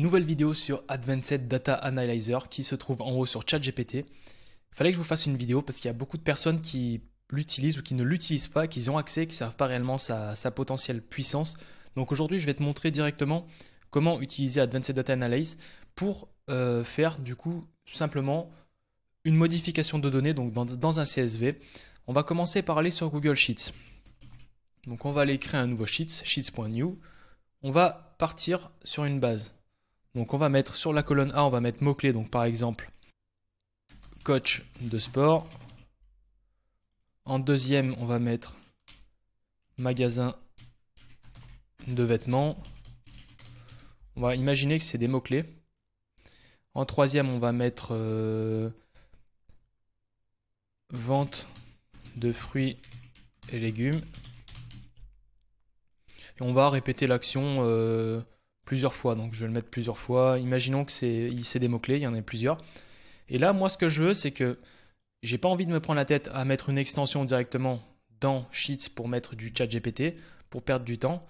Nouvelle vidéo sur Advanced Data Analyzer qui se trouve en haut sur ChatGPT. Fallait que je vous fasse une vidéo parce qu'il y a beaucoup de personnes qui l'utilisent ou qui ne l'utilisent pas, qui ont accès, qui ne savent pas réellement sa, potentielle puissance. Donc aujourd'hui, je vais te montrer directement comment utiliser Advanced Data Analyzer pour euh, faire du coup simplement une modification de données donc dans, dans un CSV. On va commencer par aller sur Google Sheets. Donc on va aller créer un nouveau Sheets, sheets.new. On va partir sur une base. Donc on va mettre sur la colonne A, on va mettre mots clé donc par exemple coach de sport. En deuxième, on va mettre magasin de vêtements. On va imaginer que c'est des mots-clés. En troisième, on va mettre euh, vente de fruits et légumes. Et on va répéter l'action. Euh, plusieurs fois. Donc je vais le mettre plusieurs fois. Imaginons que c'est, c'est des mots-clés, il y en a plusieurs. Et là, moi, ce que je veux, c'est que j'ai pas envie de me prendre la tête à mettre une extension directement dans Sheets pour mettre du chat GPT, pour perdre du temps.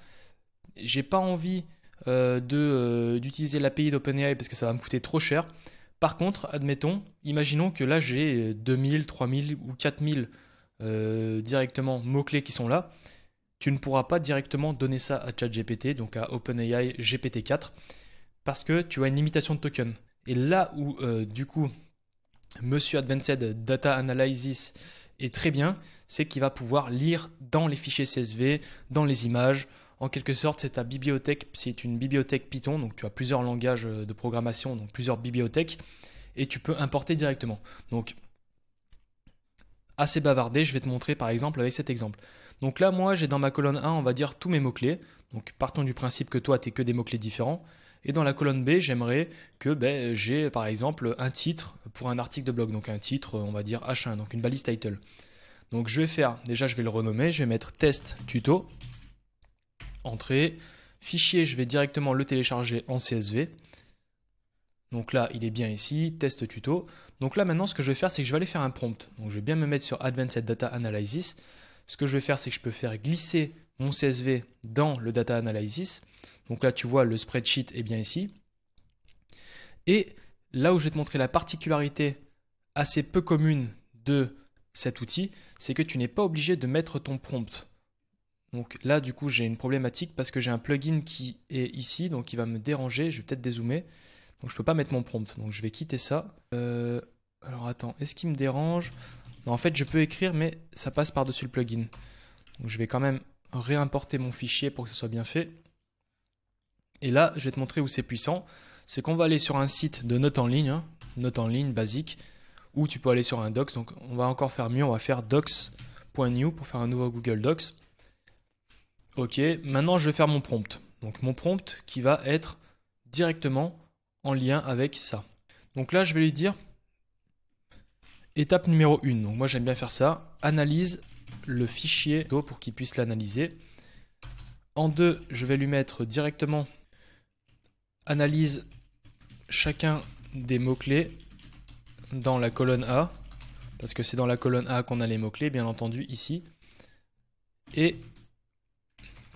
J'ai pas envie euh, de, euh, d'utiliser l'API d'OpenAI parce que ça va me coûter trop cher. Par contre, admettons, imaginons que là j'ai 2000, euh, 3000 ou 4000 directement mots-clés qui sont là tu ne pourras pas directement donner ça à ChatGPT, donc à OpenAI GPT-4, parce que tu as une limitation de token. Et là où, euh, du coup, Monsieur Advanced Data Analysis est très bien, c'est qu'il va pouvoir lire dans les fichiers CSV, dans les images. En quelque sorte, c'est ta bibliothèque, c'est une bibliothèque Python, donc tu as plusieurs langages euh, de programmation, donc plusieurs bibliothèques, et tu peux importer directement. Donc, assez bavardé, je vais te montrer par exemple avec cet exemple. Donc là, moi, j'ai dans ma colonne 1, on va dire tous mes mots-clés. Donc partons du principe que toi, tu que des mots-clés différents. Et dans la colonne B, j'aimerais que ben, j'ai par exemple un titre pour un article de blog. Donc un titre, on va dire H1, donc une balise title. Donc je vais faire, déjà je vais le renommer, je vais mettre test tuto, entrée, fichier, je vais directement le télécharger en CSV. Donc là, il est bien ici, test tuto. Donc là, maintenant, ce que je vais faire, c'est que je vais aller faire un prompt. Donc je vais bien me mettre sur Advanced Data Analysis. Ce que je vais faire, c'est que je peux faire glisser mon CSV dans le data analysis. Donc là, tu vois, le spreadsheet est bien ici. Et là où je vais te montrer la particularité assez peu commune de cet outil, c'est que tu n'es pas obligé de mettre ton prompt. Donc là, du coup, j'ai une problématique parce que j'ai un plugin qui est ici, donc il va me déranger. Je vais peut-être dézoomer. Donc je ne peux pas mettre mon prompt. Donc je vais quitter ça. Euh, alors attends, est-ce qu'il me dérange bah, en fait, je peux écrire, mais ça passe par-dessus le plugin. Donc, je vais quand même réimporter mon fichier pour que ce soit bien fait. Et là, je vais te montrer où c'est puissant. C'est qu'on va aller sur un site de notes en ligne, hein. notes en ligne basique, ou tu peux aller sur un docs. Donc, on va encore faire mieux. On va faire docs.new pour faire un nouveau Google Docs. Ok, maintenant, je vais faire mon prompt. Donc, mon prompt qui va être directement en lien avec ça. Donc là, je vais lui dire Étape numéro 1, donc moi j'aime bien faire ça, analyse le fichier pour qu'il puisse l'analyser. En deux, je vais lui mettre directement analyse chacun des mots-clés dans la colonne A, parce que c'est dans la colonne A qu'on a les mots-clés, bien entendu, ici. Et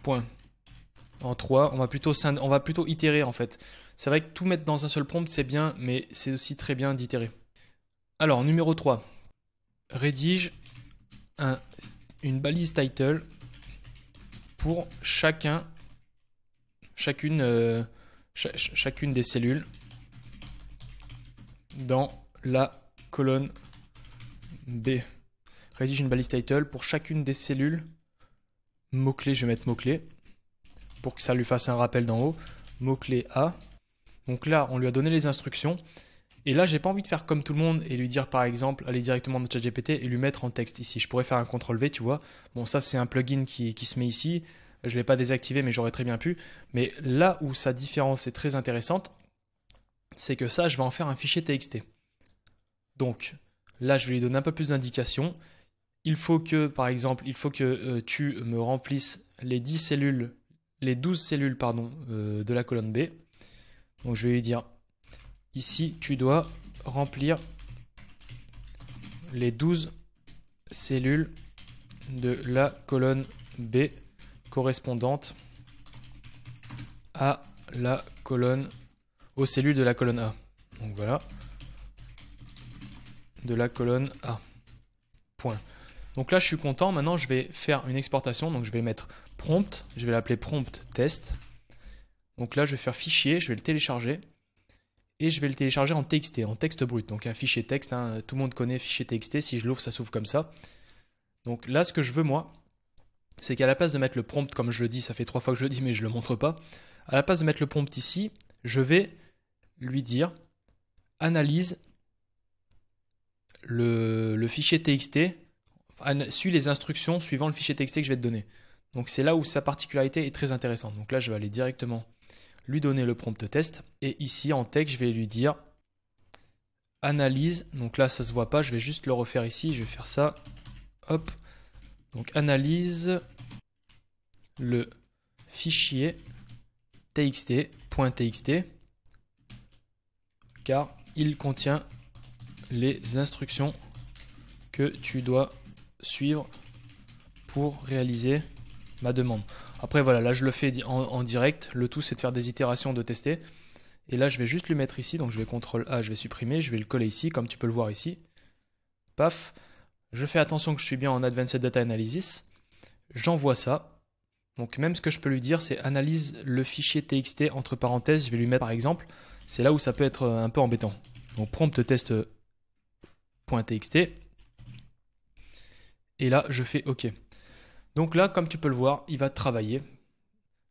point. En 3, on va plutôt, on va plutôt itérer en fait. C'est vrai que tout mettre dans un seul prompt, c'est bien, mais c'est aussi très bien d'itérer. Alors, numéro 3. Rédige une balise title pour chacun, chacune, euh, chacune des cellules dans la colonne B. Rédige une balise title pour chacune des cellules. Mot-clé, je vais mettre mot-clé pour que ça lui fasse un rappel d'en haut. Mot-clé A. Donc là, on lui a donné les instructions. Et là, j'ai pas envie de faire comme tout le monde et lui dire par exemple, aller directement dans GPT et lui mettre en texte ici. Je pourrais faire un CTRL V, tu vois. Bon, ça, c'est un plugin qui, se met ici. Je ne l'ai pas désactivé, mais j'aurais très bien pu. Mais là où sa différence est très intéressante, c'est que ça, je vais en faire un fichier TXT. Donc là, je vais lui donner un peu plus d'indications. Il faut que, par exemple, il faut que euh, tu me remplisses les 10 cellules, les 12 cellules, pardon, euh, de la colonne B. Donc je vais lui dire Ici, tu dois remplir les 12 cellules de la colonne B correspondantes à la colonne aux cellules de la colonne A. Donc voilà. De la colonne A. Point. Donc là, je suis content. Maintenant, je vais faire une exportation. Donc je vais mettre prompt. Je vais l'appeler prompt test. Donc là, je vais faire fichier. Je vais le télécharger et je vais le télécharger en TXT, en texte brut, donc un fichier texte. Hein, tout le monde connaît fichier TXT, si je l'ouvre, ça s'ouvre comme ça. Donc là, ce que je veux, moi, c'est qu'à la place de mettre le prompt, comme je le dis, ça fait trois fois que je le dis, mais je ne le montre pas, à la place de mettre le prompt ici, je vais lui dire analyse le, le fichier TXT, suis les instructions suivant le fichier TXT que je vais te donner. Donc c'est là où sa particularité est très intéressante. Donc là, je vais aller directement lui donner le prompt test. Et ici, en texte, je vais lui dire analyse. Donc là, ça se voit pas. Je vais juste le refaire ici. Je vais faire ça. Hop. Donc analyse le fichier txt.txt car il contient les instructions que tu dois suivre pour réaliser ma demande. Après, voilà, là, je le fais en, direct. Le tout, c'est de faire des itérations, de tester. Et là, je vais juste lui mettre ici. Donc, je vais CTRL A, je vais supprimer. Je vais le coller ici, comme tu peux le voir ici. Paf. Je fais attention que je suis bien en Advanced Data Analysis. J'envoie ça. Donc même ce que je peux lui dire, c'est analyse le fichier txt entre parenthèses. Je vais lui mettre par exemple, c'est là où ça peut être euh, un peu embêtant. Donc prompt test.txt euh, ». Et là, je fais OK. Donc là, comme tu peux le voir, il va travailler.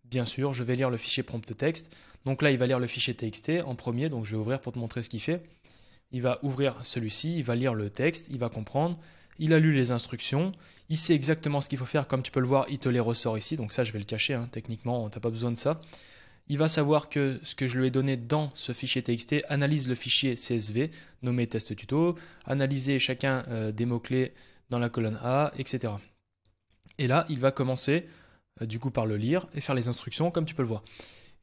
Bien sûr, je vais lire le fichier prompt texte. Donc là, il va lire le fichier txt en premier. Donc je vais ouvrir pour te montrer ce qu'il fait. Il va ouvrir celui-ci, il va lire le texte, il va comprendre. Il a lu les instructions, il sait exactement ce qu'il faut faire. Comme tu peux le voir, il te les ressort ici. Donc ça, je vais le cacher. Hein. techniquement, Techniquement, n'as pas besoin de ça. Il va savoir que ce que je lui ai donné dans ce fichier txt analyse le fichier CSV nommé test tuto, analyser chacun euh, des mots-clés dans la colonne A, etc. Et là, il va commencer euh, du coup par le lire et faire les instructions comme tu peux le voir.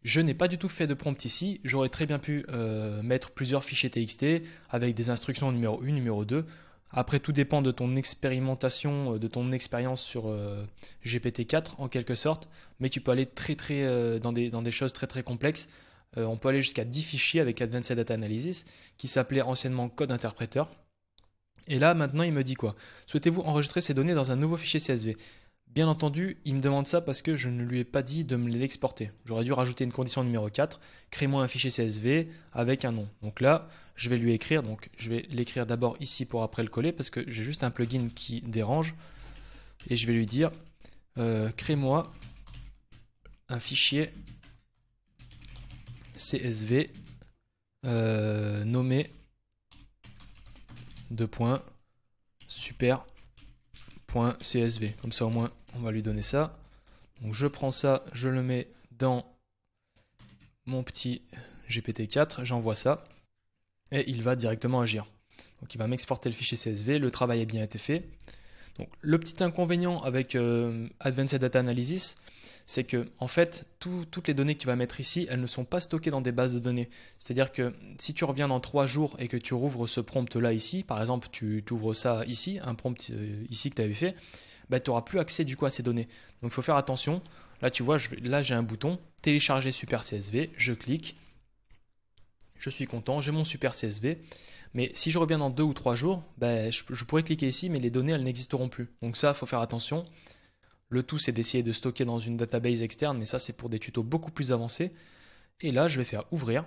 Je n'ai pas du tout fait de prompt ici, j'aurais très bien pu euh, mettre plusieurs fichiers TXT avec des instructions numéro 1, numéro 2. Après, tout dépend de ton expérimentation, euh, de ton expérience sur GPT-4 en quelque sorte, mais tu peux aller très très dans, des, choses très très complexes. on peut aller jusqu'à 10 fichiers avec Advanced Data Analysis qui s'appelait anciennement Code Interpréteur. Et là, maintenant, il me dit quoi Souhaitez-vous enregistrer ces données dans un nouveau fichier CSV Bien entendu, il me demande ça parce que je ne lui ai pas dit de me l'exporter. J'aurais dû rajouter une condition numéro 4, crée-moi un fichier CSV avec un nom. Donc là, je vais lui écrire, donc je vais l'écrire d'abord ici pour après le coller parce que j'ai juste un plugin qui dérange. Et je vais lui dire, euh, crée-moi un fichier CSV euh, nommé de points, super, point CSV. Comme ça au moins on va lui donner ça. Donc je prends ça, je le mets dans mon petit GPT-4, j'envoie ça, et il va directement agir. Donc il va m'exporter le fichier CSV, le travail a bien été fait. Donc le petit inconvénient avec euh, Advanced Data Analysis, c'est que en fait, toutes les données que tu vas mettre ici, elles ne sont pas stockées dans des bases de données. C'est-à-dire que si tu reviens dans trois jours et que tu rouvres ce prompt là ici, par exemple, tu ouvres ça ici, un prompt euh, ici que tu avais fait, bah, tu n'auras plus accès du coup à ces données. Donc il faut faire attention. Là, tu vois, là j'ai un bouton télécharger super CSV, je clique, je suis content, j'ai mon super CSV. Mais si je reviens dans deux ou trois jours, bah, je, pourrais cliquer ici, mais les données elles n'existeront plus. Donc ça, il faut faire attention. Le tout, c'est d'essayer de stocker dans une database externe, mais ça, c'est pour des tutos beaucoup plus avancés. Et là, je vais faire ouvrir.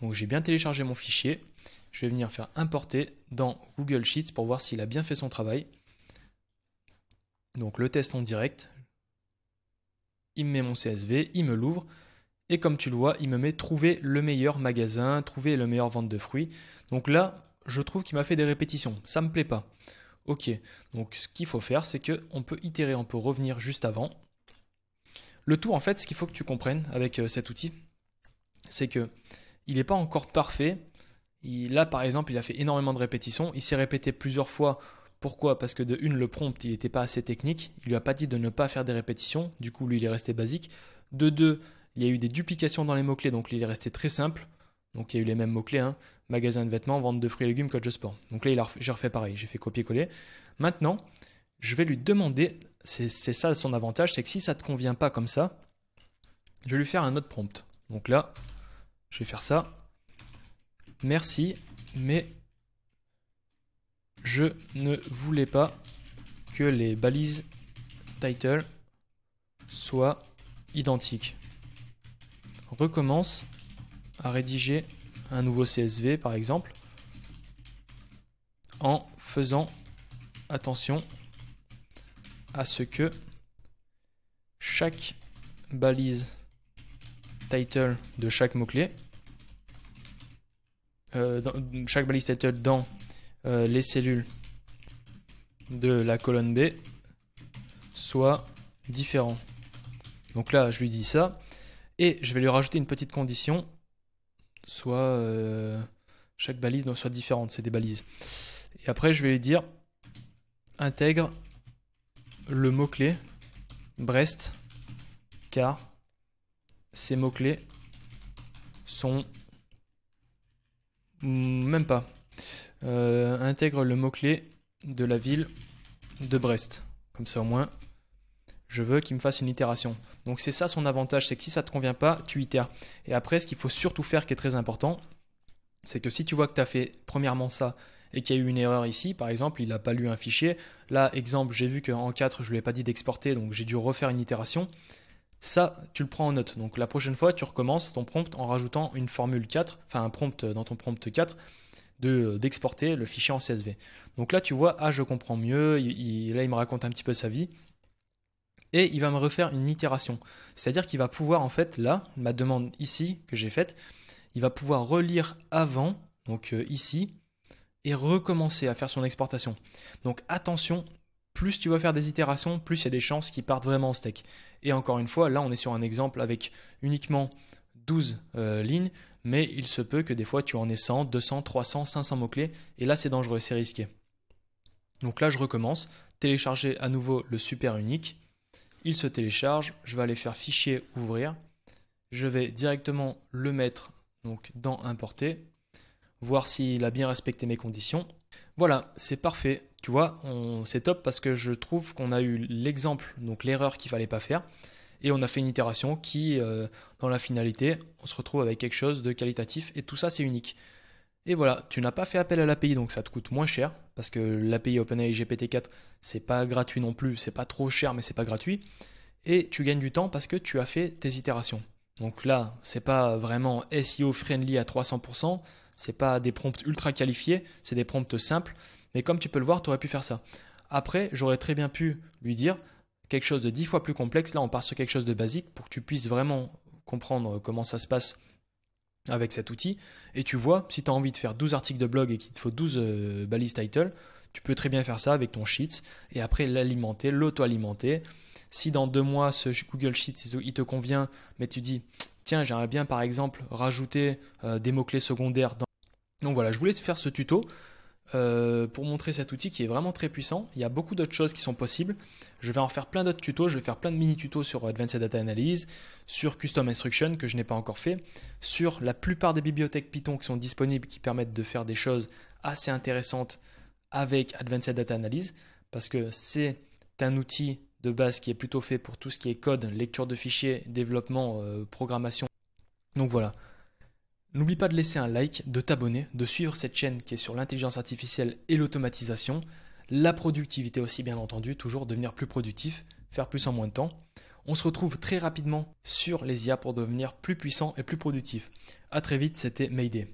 Donc, j'ai bien téléchargé mon fichier. Je vais venir faire importer dans Google Sheets pour voir s'il a bien fait son travail. Donc, le test en direct. Il me met mon CSV, il me l'ouvre. Et comme tu le vois, il me met trouver le meilleur magasin, trouver le meilleur vente de fruits. Donc là, je trouve qu'il m'a fait des répétitions. Ça me plaît pas. OK. Donc ce qu'il faut faire, c'est qu'on peut itérer, on peut revenir juste avant. Le tout, en fait, ce qu'il faut que tu comprennes avec euh, cet outil, c'est que il n'est pas encore parfait. Il, là, par exemple, il a fait énormément de répétitions. Il s'est répété plusieurs fois. Pourquoi Parce que de une, le prompt, il n'était pas assez technique. Il lui a pas dit de ne pas faire des répétitions. Du coup, lui, il est resté basique. De deux, il y a eu des duplications dans les mots-clés, donc il est resté très simple. Donc il y a eu les mêmes mots-clés, hein. magasin de vêtements, vente de fruits et légumes, coach de sport. Donc là, j'ai refait pareil, j'ai fait copier-coller. Maintenant, je vais lui demander, c'est ça son avantage, c'est que si ça ne te convient pas comme ça, je vais lui faire un autre prompt. Donc là, je vais faire ça. Merci, mais je ne voulais pas que les balises title soient identiques. Recommence à rédiger un nouveau CSV par exemple en faisant attention à ce que chaque balise title de chaque mot-clé, euh, chaque balise title dans euh, les cellules de la colonne B soit différent. Donc là, je lui dis ça, et je vais lui rajouter une petite condition soit euh, chaque balise doit soit différente, c'est des balises. Et après, je vais dire intègre le mot-clé Brest, car ces mots-clés sont même pas. Euh, intègre le mot-clé de la ville de Brest. Comme ça au moins, je veux qu'il me fasse une itération. Donc c'est ça son avantage, c'est que si ça ne te convient pas, tu itères. Et après, ce qu'il faut surtout faire, qui est très important, c'est que si tu vois que tu as fait premièrement ça et qu'il y a eu une erreur ici, par exemple, il n'a pas lu un fichier, là, exemple, j'ai vu qu'en 4, je ne lui ai pas dit d'exporter, donc j'ai dû refaire une itération. Ça, tu le prends en note. Donc la prochaine fois, tu recommences ton prompt en rajoutant une formule 4, enfin un prompt dans ton prompt 4 d'exporter le fichier en CSV. Donc là, tu vois, ah, je comprends mieux, là, il me raconte un petit peu sa vie et il va me refaire une itération. C'est-à-dire qu'il va pouvoir, en fait, là, ma demande ici que j'ai faite, il va pouvoir relire avant, donc euh, ici, et recommencer à faire son exportation. Donc attention, plus tu vas faire des itérations, plus il y a des chances qu'il parte vraiment en steak. Et encore une fois, là, on est sur un exemple avec uniquement 12 euh, lignes, mais il se peut que des fois tu en aies 100, 200, 300, 500 mots-clés, et là c'est dangereux, c'est risqué. Donc là, je recommence, télécharger à nouveau le super unique, il se télécharge, je vais aller faire fichier ouvrir, je vais directement le mettre donc dans importer, voir s'il a bien respecté mes conditions. Voilà, c'est parfait. Tu vois, c'est top parce que je trouve qu'on a eu l'exemple, donc l'erreur qu'il fallait pas faire, et on a fait une itération qui, euh, dans la finalité, on se retrouve avec quelque chose de qualitatif et tout ça c'est unique. Et voilà, tu n'as pas fait appel à l'API donc ça te coûte moins cher, parce que l'API OpenAI GPT-4, c'est pas gratuit non plus, c'est pas trop cher, mais c'est pas gratuit. Et tu gagnes du temps parce que tu as fait tes itérations. Donc là, c'est pas vraiment SEO friendly à 300%, c'est pas des prompts ultra qualifiés, c'est des prompts simples. Mais comme tu peux le voir, tu aurais pu faire ça. Après, j'aurais très bien pu lui dire quelque chose de 10 fois plus complexe. Là, on part sur quelque chose de basique pour que tu puisses vraiment comprendre comment ça se passe avec cet outil. Et tu vois, si tu as envie de faire 12 articles de blog et qu'il te faut 12 euh, balises title, tu peux très bien faire ça avec ton Sheets et après l'alimenter, l'auto-alimenter. Si dans deux mois, ce Google Sheets, il te convient, mais tu dis, tiens, j'aimerais bien par exemple rajouter euh, des mots-clés secondaires dans... Donc voilà, je voulais faire ce tuto euh, pour montrer cet outil qui est vraiment très puissant. Il y a beaucoup d'autres choses qui sont possibles. Je vais en faire plein d'autres tutos. Je vais faire plein de mini tutos sur Advanced Data Analysis, sur Custom Instruction que je n'ai pas encore fait, sur la plupart des bibliothèques Python qui sont disponibles qui permettent de faire des choses assez intéressantes avec Advanced Data Analysis parce que c'est un outil de base qui est plutôt fait pour tout ce qui est code, lecture de fichiers, développement, euh, programmation. Donc voilà, N'oublie pas de laisser un like, de t'abonner, de suivre cette chaîne qui est sur l'intelligence artificielle et l'automatisation, la productivité aussi bien entendu, toujours devenir plus productif, faire plus en moins de temps. On se retrouve très rapidement sur les IA pour devenir plus puissant et plus productif. À très vite, c'était Mayday.